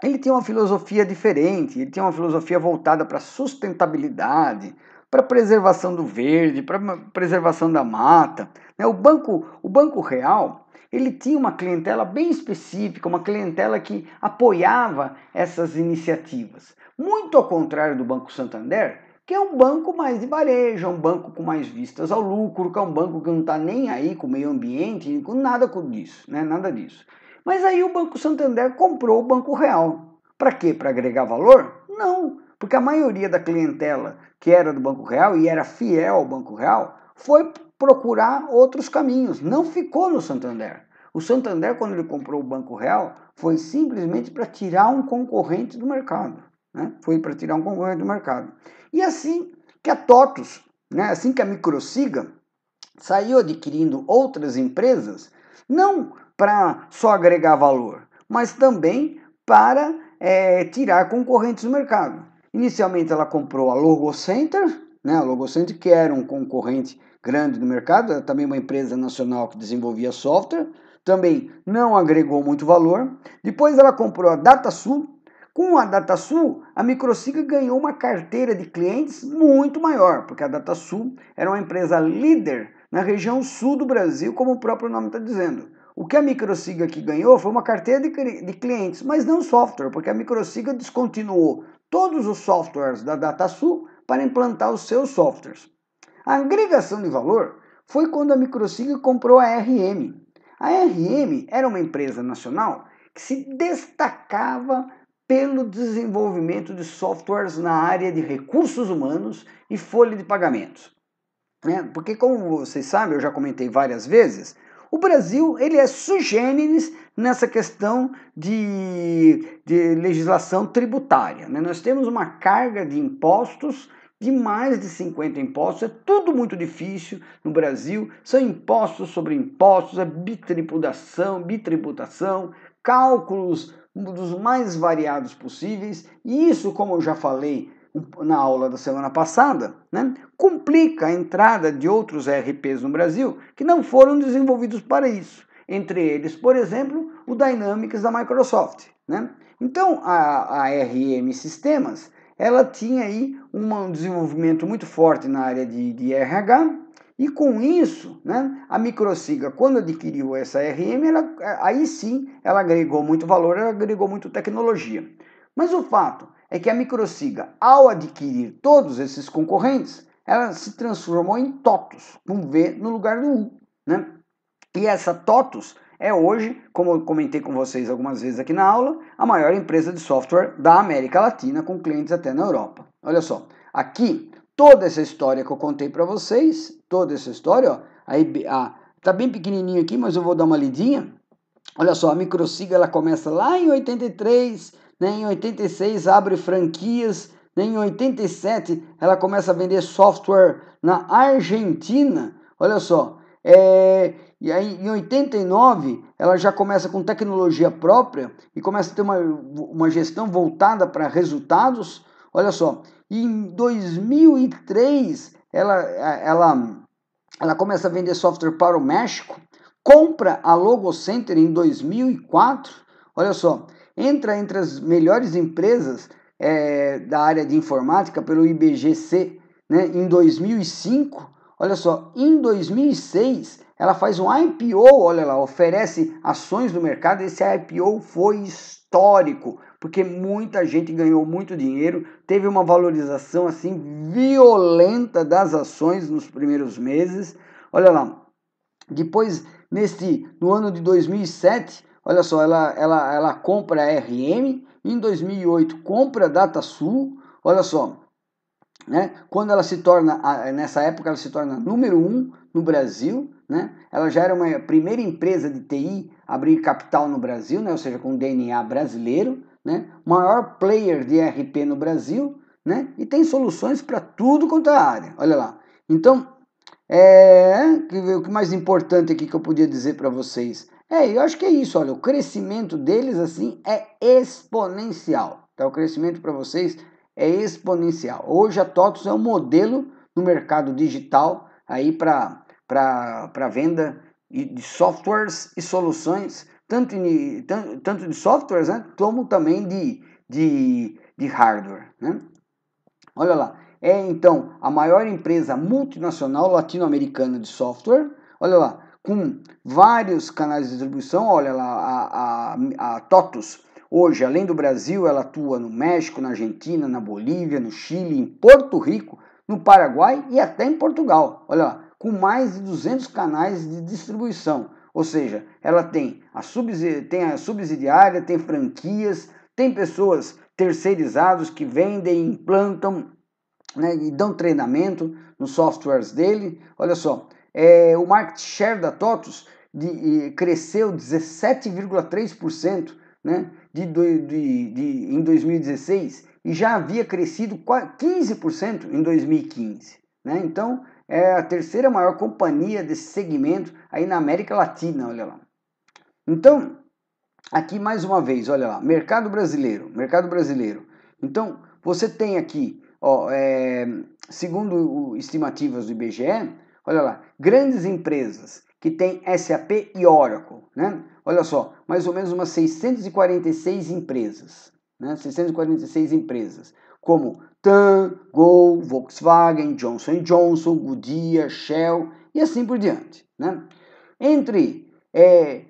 ele tem uma filosofia diferente, ele tem uma filosofia voltada para sustentabilidade, para preservação do verde, para preservação da mata. Né, o banco, o banco real, ele tinha uma clientela bem específica, uma clientela que apoiava essas iniciativas. Muito ao contrário do Banco Santander, que é um banco mais de varejo, é um banco com mais vistas ao lucro, que é um banco que não está nem aí com o meio ambiente, com nada disso, né? Nada disso. Mas aí o Banco Santander comprou o Banco Real. Para quê? Para agregar valor? Não, porque a maioria da clientela que era do Banco Real e era fiel ao Banco Real foi procurar outros caminhos. Não ficou no Santander. O Santander, quando ele comprou o Banco Real, foi simplesmente para tirar um concorrente do mercado. Né? Foi para tirar um concorrente do mercado. E assim que a TOTUS, né? assim que a Microsiga saiu adquirindo outras empresas, não para só agregar valor, mas também para é, tirar concorrentes do mercado. Inicialmente ela comprou a Logocenter, né? a Logocenter que era um concorrente grande no mercado, é também uma empresa nacional que desenvolvia software, também não agregou muito valor. Depois ela comprou a DataSul. Com a DataSul, a Microsiga ganhou uma carteira de clientes muito maior, porque a DataSul era uma empresa líder na região sul do Brasil, como o próprio nome está dizendo. O que a Microsiga aqui ganhou foi uma carteira de, clientes, mas não software, porque a Microsiga descontinuou todos os softwares da DataSul para implantar os seus softwares. A agregação de valor foi quando a Microsig comprou a RM. A RM era uma empresa nacional que se destacava pelo desenvolvimento de softwares na área de recursos humanos e folha de pagamentos. Né? Porque, como vocês sabem, eu já comentei várias vezes, o Brasil ele é sugêneres nessa questão de, de legislação tributária. Né? Nós temos uma carga de impostos de mais de 50 impostos. É tudo muito difícil no Brasil. São impostos sobre impostos, é bitributação, bitributação, cálculos dos mais variados possíveis. E isso, como eu já falei na aula da semana passada, né, complica a entrada de outros RPs no Brasil que não foram desenvolvidos para isso. Entre eles, por exemplo, o Dynamics da Microsoft. Né? Então, a, a RM Sistemas ela tinha aí um desenvolvimento muito forte na área de, de RH, e com isso, né, a microsiga, quando adquiriu essa RM, ela, é, aí sim ela agregou muito valor, ela agregou muito tecnologia. Mas o fato é que a microsiga, ao adquirir todos esses concorrentes, ela se transformou em TOTUS, com um V no lugar do U. Né? E essa TOTUS é hoje, como eu comentei com vocês algumas vezes aqui na aula, a maior empresa de software da América Latina, com clientes até na Europa. Olha só, aqui toda essa história que eu contei para vocês, toda essa história, ó, aí, a, tá bem pequenininho aqui, mas eu vou dar uma lidinha. Olha só, a microsiga ela começa lá em 83, né, em 86 abre franquias, né, em 87 ela começa a vender software na Argentina. Olha só, é, e aí, em 89, ela já começa com tecnologia própria e começa a ter uma, uma gestão voltada para resultados. Olha só, e em 2003, ela, ela, ela começa a vender software para o México, compra a Logocenter em 2004. Olha só, entra entre as melhores empresas é, da área de informática pelo IBGC né, em 2005 Olha só, em 2006 ela faz um IPO, olha lá, oferece ações no mercado. Esse IPO foi histórico, porque muita gente ganhou muito dinheiro, teve uma valorização assim violenta das ações nos primeiros meses. Olha lá. Depois, nesse no ano de 2007, olha só, ela ela ela compra a RM, em 2008 compra a DataSul, olha só. Né? Quando ela se torna, nessa época, ela se torna número um no Brasil. Né? Ela já era uma primeira empresa de TI a abrir capital no Brasil, né? ou seja, com DNA brasileiro. Né? Maior player de RP no Brasil. Né? E tem soluções para tudo quanto à é área. Olha lá. Então, é, o que mais importante aqui que eu podia dizer para vocês é, eu acho que é isso. Olha, o crescimento deles assim é exponencial. Tá? O crescimento para vocês é exponencial. Hoje a TOTUS é um modelo no mercado digital aí para venda de softwares e soluções, tanto, tanto de softwares né, como também de, de, de hardware. Né? Olha lá, é então a maior empresa multinacional latino-americana de software. Olha lá, com vários canais de distribuição. Olha lá, a, a, a TOTUS Hoje, além do Brasil, ela atua no México, na Argentina, na Bolívia, no Chile, em Porto Rico, no Paraguai e até em Portugal. Olha lá, com mais de 200 canais de distribuição. Ou seja, ela tem a, tem a subsidiária, tem franquias, tem pessoas terceirizadas que vendem, implantam né, e dão treinamento nos softwares dele. Olha só, é, o market share da TOTUS de, de, cresceu 17,3% né, de, de, de, em 2016 e já havia crescido 15% em 2015. Né? Então, é a terceira maior companhia desse segmento aí na América Latina, olha lá. Então, aqui mais uma vez, olha lá, mercado brasileiro, mercado brasileiro. Então, você tem aqui, ó, é, segundo estimativas do IBGE, olha lá, grandes empresas que tem SAP e Oracle. Né? Olha só, mais ou menos umas 646 empresas. Né? 646 empresas, como Tan, Go, Volkswagen, Johnson Johnson, Goodyear, Shell e assim por diante. Né? Entre é,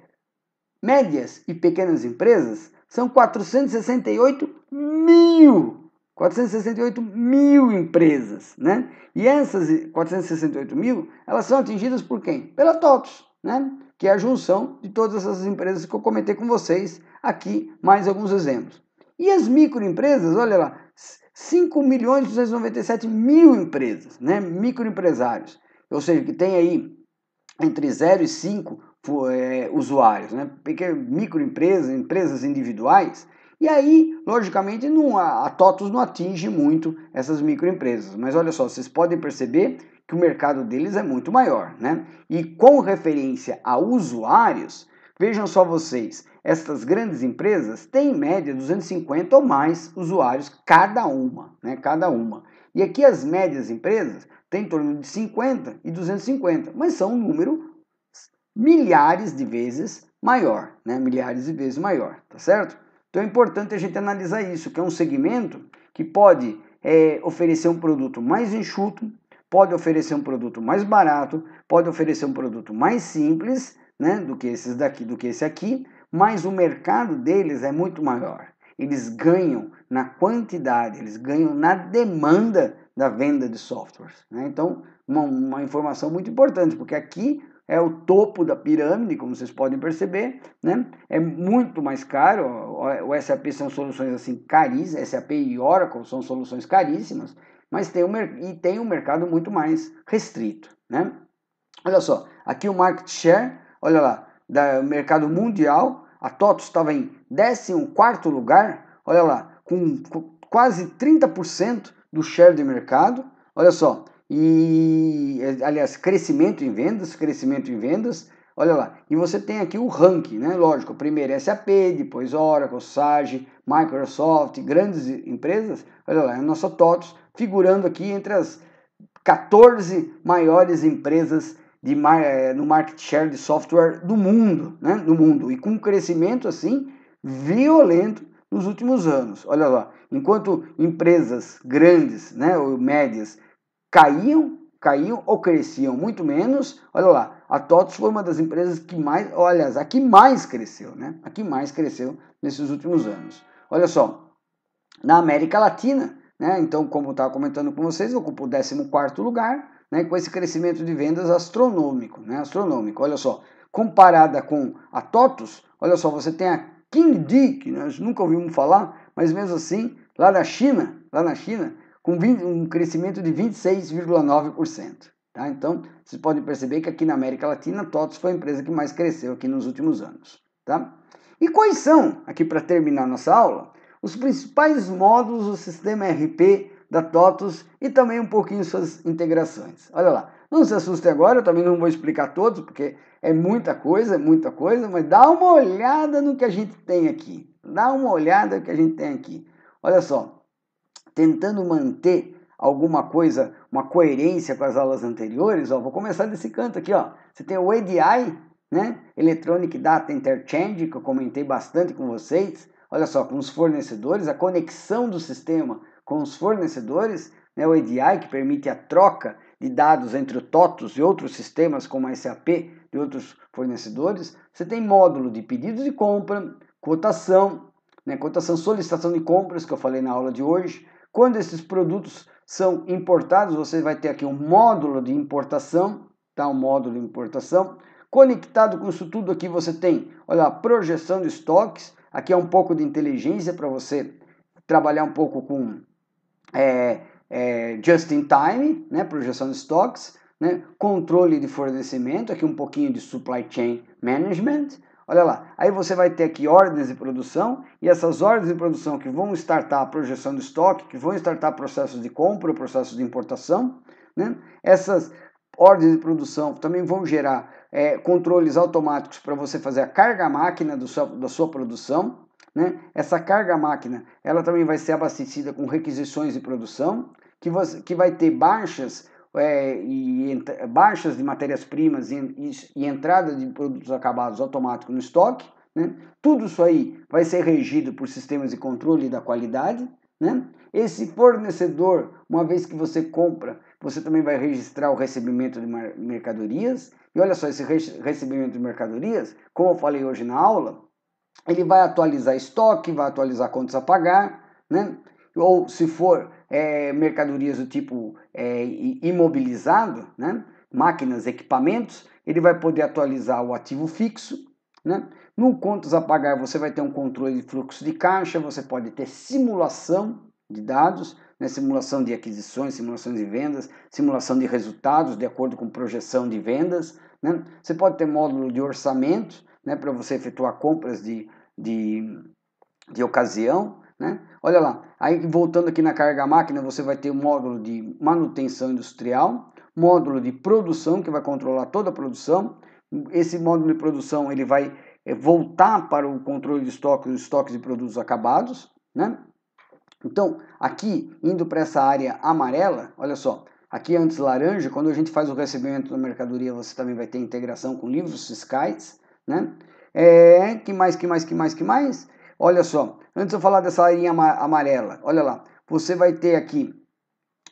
médias e pequenas empresas, são 468 mil 468 mil empresas, né? E essas 468 mil, elas são atingidas por quem? Pela TOTOS, né? Que é a junção de todas essas empresas que eu comentei com vocês aqui, mais alguns exemplos. E as microempresas, olha lá, 5 milhões 297 mil empresas, né? Microempresários, ou seja, que tem aí entre 0 e 5 é, eh, usuários, né? microempresas, empresas individuais, e aí, logicamente, não, a, a TOTUS não atinge muito essas microempresas. Mas olha só, vocês podem perceber que o mercado deles é muito maior, né? E com referência a usuários, vejam só vocês, essas grandes empresas têm em média 250 ou mais usuários cada uma, né? Cada uma. E aqui as médias empresas têm em torno de 50 e 250, mas são um número milhares de vezes maior, né? Milhares de vezes maior, tá certo? Então é importante a gente analisar isso, que é um segmento que pode é, oferecer um produto mais enxuto, pode oferecer um produto mais barato, pode oferecer um produto mais simples, né, do que esses daqui, do que esse aqui, mas o mercado deles é muito maior. Eles ganham na quantidade, eles ganham na demanda da venda de softwares. Né? Então, uma, uma informação muito importante, porque aqui é o topo da pirâmide, como vocês podem perceber, né? É muito mais caro. O SAP são soluções assim caríssimas, SAP e Oracle são soluções caríssimas, mas tem um, e tem um mercado muito mais restrito, né? Olha só, aqui o market share, olha lá, do mercado mundial, a TOTOS estava em 14º lugar, olha lá, com quase 30% do share de mercado. Olha só, e eh, aliás, crescimento em vendas, crescimento em vendas. Olha lá, e você tem aqui o ranking, né? Lógico, primeiro SAP, depois Oracle, Sage, Microsoft, grandes empresas. Olha lá, a é nossa TOTOS figurando aqui entre as 14 maiores empresas de, eh, no market share de software do mundo, né? Do mundo e com um crescimento assim violento nos últimos anos. Olha lá, enquanto empresas grandes, né, ou médias caíam, caíam ou cresciam muito menos. Olha lá, a TOTS foi uma das empresas que mais, olha, a que mais cresceu, né? A que mais cresceu nesses últimos anos. Olha só, na América Latina, né? Então, como estava comentando com vocês, ocupou o 14 lugar, né? Com esse crescimento de vendas astronômico, né? Astronômico, olha só. Comparada com a TOTUS, olha só, você tem a King Dick, nós nunca ouvimos falar, mas mesmo assim, lá na China, lá na China, com 20, um crescimento de 26,9%. Tá? Então, vocês podem perceber que aqui na América Latina, TOTS foi a empresa que mais cresceu aqui nos últimos anos. Tá? E quais são, aqui para terminar nossa aula, os principais módulos do sistema RP da TOTUS e também um pouquinho suas integrações. Olha lá, não se assuste agora, eu também não vou explicar todos, porque é muita coisa, é muita coisa, mas dá uma olhada no que a gente tem aqui. Dá uma olhada no que a gente tem aqui. Olha só, tentando manter alguma coisa, uma coerência com as aulas anteriores, ó, vou começar desse canto aqui, ó. Você tem o EDI, né? Electronic Data Interchange, que eu comentei bastante com vocês. Olha só, com os fornecedores, a conexão do sistema com os fornecedores, né? O EDI que permite a troca de dados entre o TOTOS e outros sistemas como a SAP e outros fornecedores. Você tem módulo de pedidos de compra, cotação, né? Cotação, solicitação de compras que eu falei na aula de hoje quando esses produtos são importados, você vai ter aqui um módulo de importação, tá? Um módulo de importação. Conectado com isso tudo aqui, você tem, olha, projeção de estoques. Aqui é um pouco de inteligência para você trabalhar um pouco com é, é, just in time, né? Projeção de estoques, né? Controle de fornecimento, aqui um pouquinho de supply chain management Olha lá, aí você vai ter aqui ordens de produção e essas ordens de produção que vão startar a projeção do estoque, que vão startar processos de compra, processos de importação, né? Essas ordens de produção também vão gerar é, controles automáticos para você fazer a carga máquina do da sua produção. Né? Essa carga máquina ela também vai ser abastecida com requisições de produção, que, você, que vai ter baixas é, e baixas de matérias-primas e, e, e, entrada de produtos acabados automáticos no estoque. Né? Tudo isso aí vai ser regido por sistemas de controle da qualidade. Né? Esse fornecedor, uma vez que você compra, você também vai registrar o recebimento de mercadorias. E olha só, esse recebimento de mercadorias, como eu falei hoje na aula, ele vai atualizar estoque, vai atualizar contas a pagar, né? ou se for é, mercadorias do tipo é, imobilizado, né? máquinas, equipamentos, ele vai poder atualizar o ativo fixo. Né? No contas a pagar, você vai ter um controle de fluxo de caixa, você pode ter simulação de dados, né? simulação de aquisições, simulação de vendas, simulação de resultados de acordo com projeção de vendas. Né? Você pode ter módulo de orçamento né? para você efetuar compras de, de, de ocasião. Né? Olha lá, aí voltando aqui na carga máquina, você vai ter o módulo de manutenção industrial, módulo de produção, que vai controlar toda a produção. Esse módulo de produção ele vai eh, voltar para o controle de estoque, os estoques de produtos acabados. Né? Então, aqui, indo para essa área amarela, olha só, aqui antes laranja, quando a gente faz o recebimento da mercadoria, você também vai ter integração com livros fiscais, né? É, que mais, que mais, que mais, que mais? Olha só, antes eu falar dessa linha amarela, olha lá, você vai ter aqui,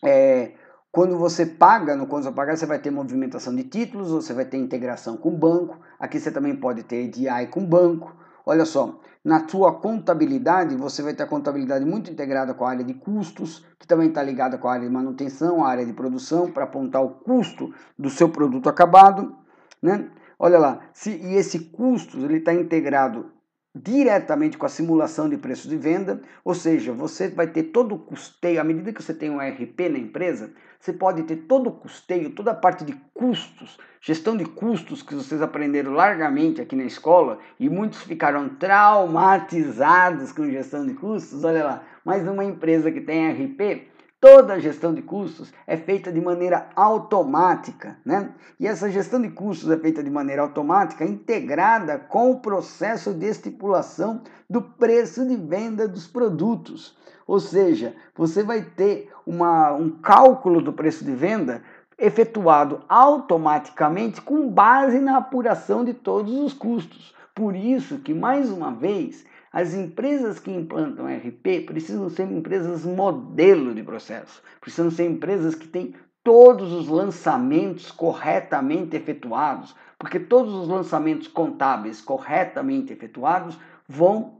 é, quando você paga, no contas você pagar, você vai ter movimentação de títulos, você vai ter integração com o banco, aqui você também pode ter EDI com o banco, olha só, na sua contabilidade, você vai ter a contabilidade muito integrada com a área de custos, que também está ligada com a área de manutenção, a área de produção, para apontar o custo do seu produto acabado, né? Olha lá, se, e esse custo está integrado diretamente com a simulação de preços de venda, ou seja, você vai ter todo o custeio, à medida que você tem um RP na empresa, você pode ter todo o custeio, toda a parte de custos, gestão de custos que vocês aprenderam largamente aqui na escola e muitos ficaram traumatizados com gestão de custos, olha lá, mas numa empresa que tem RP, Toda a gestão de custos é feita de maneira automática, né? E essa gestão de custos é feita de maneira automática, integrada com o processo de estipulação do preço de venda dos produtos. Ou seja, você vai ter uma, um cálculo do preço de venda efetuado automaticamente com base na apuração de todos os custos. Por isso que mais uma vez as empresas que implantam RP precisam ser empresas modelo de processo, precisam ser empresas que têm todos os lançamentos corretamente efetuados, porque todos os lançamentos contábeis corretamente efetuados vão,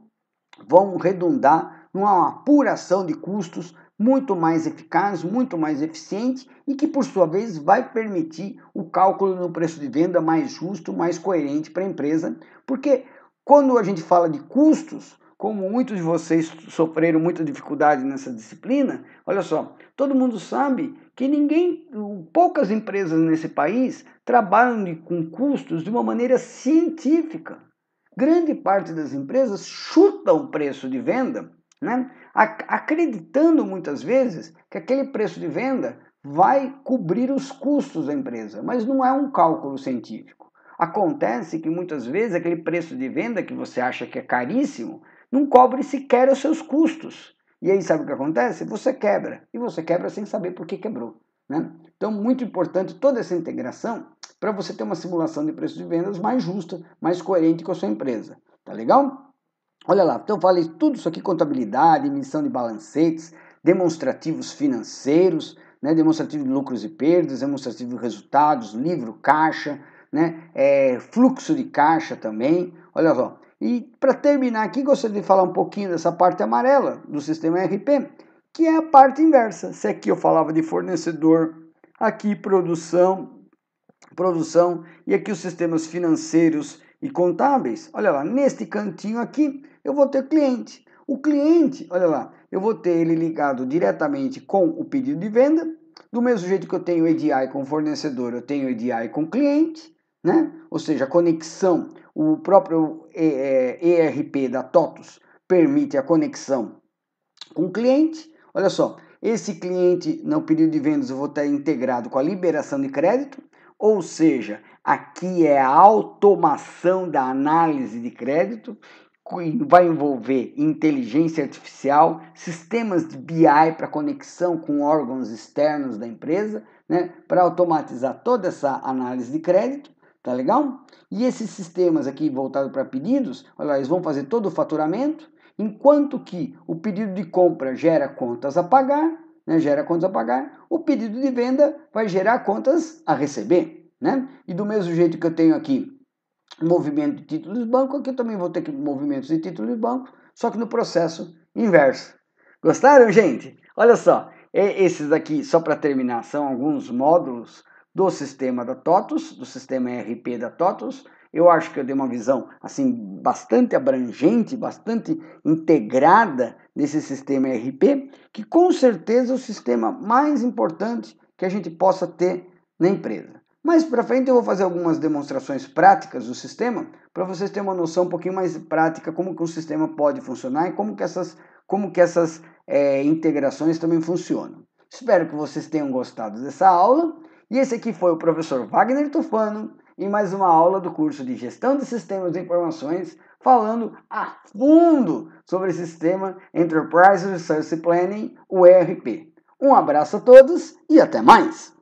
vão redundar numa apuração de custos muito mais eficaz, muito mais eficiente e que, por sua vez, vai permitir o cálculo no preço de venda mais justo, mais coerente para a empresa, porque quando a gente fala de custos, como muitos de vocês sofreram muita dificuldade nessa disciplina, olha só, todo mundo sabe que ninguém, poucas empresas nesse país trabalham com custos de uma maneira científica. Grande parte das empresas chuta o preço de venda, né? acreditando muitas vezes que aquele preço de venda vai cobrir os custos da empresa, mas não é um cálculo científico. Acontece que muitas vezes aquele preço de venda que você acha que é caríssimo não cobre sequer os seus custos. E aí sabe o que acontece? Você quebra. E você quebra sem saber por que quebrou. Né? Então, muito importante toda essa integração para você ter uma simulação de preço de vendas mais justa, mais coerente com a sua empresa. Tá legal? Olha lá, então falei tudo isso aqui: contabilidade, emissão de balancetes, demonstrativos financeiros, né? demonstrativo de lucros e perdas, demonstrativo de resultados, livro, caixa, né? É, fluxo de caixa também. Olha só. E para terminar aqui, gostaria de falar um pouquinho dessa parte amarela do sistema RP, que é a parte inversa. Se aqui é eu falava de fornecedor, aqui produção, produção e aqui os sistemas financeiros e contábeis. Olha lá, neste cantinho aqui eu vou ter cliente. O cliente, olha lá, eu vou ter ele ligado diretamente com o pedido de venda. Do mesmo jeito que eu tenho EDI com fornecedor, eu tenho EDI com cliente né? ou seja, a conexão, o próprio é, é, ERP da TOTUS permite a conexão com o cliente. Olha só, esse cliente no período de vendas eu vou estar integrado com a liberação de crédito, ou seja, aqui é a automação da análise de crédito, vai envolver inteligência artificial, sistemas de BI para conexão com órgãos externos da empresa, né, para automatizar toda essa análise de crédito. Tá legal? E esses sistemas aqui voltados para pedidos, olha lá, eles vão fazer todo o faturamento, enquanto que o pedido de compra gera contas a pagar, né, gera contas a pagar, o pedido de venda vai gerar contas a receber. Né? E do mesmo jeito que eu tenho aqui movimento de títulos de banco, aqui eu também vou ter movimentos de títulos de banco, só que no processo inverso. Gostaram, gente? Olha só, é esses aqui, só para terminar, são alguns módulos do sistema da TOTUS, do sistema ERP da TOTUS. Eu acho que eu dei uma visão assim bastante abrangente, bastante integrada desse sistema ERP, que com certeza é o sistema mais importante que a gente possa ter na empresa. Mais para frente eu vou fazer algumas demonstrações práticas do sistema para vocês terem uma noção um pouquinho mais prática como que o sistema pode funcionar e como que essas, como que essas é, integrações também funcionam. Espero que vocês tenham gostado dessa aula. E esse aqui foi o professor Wagner Tufano em mais uma aula do curso de Gestão de Sistemas de Informações, falando a fundo sobre o sistema Enterprise Resource Planning, o ERP. Um abraço a todos e até mais!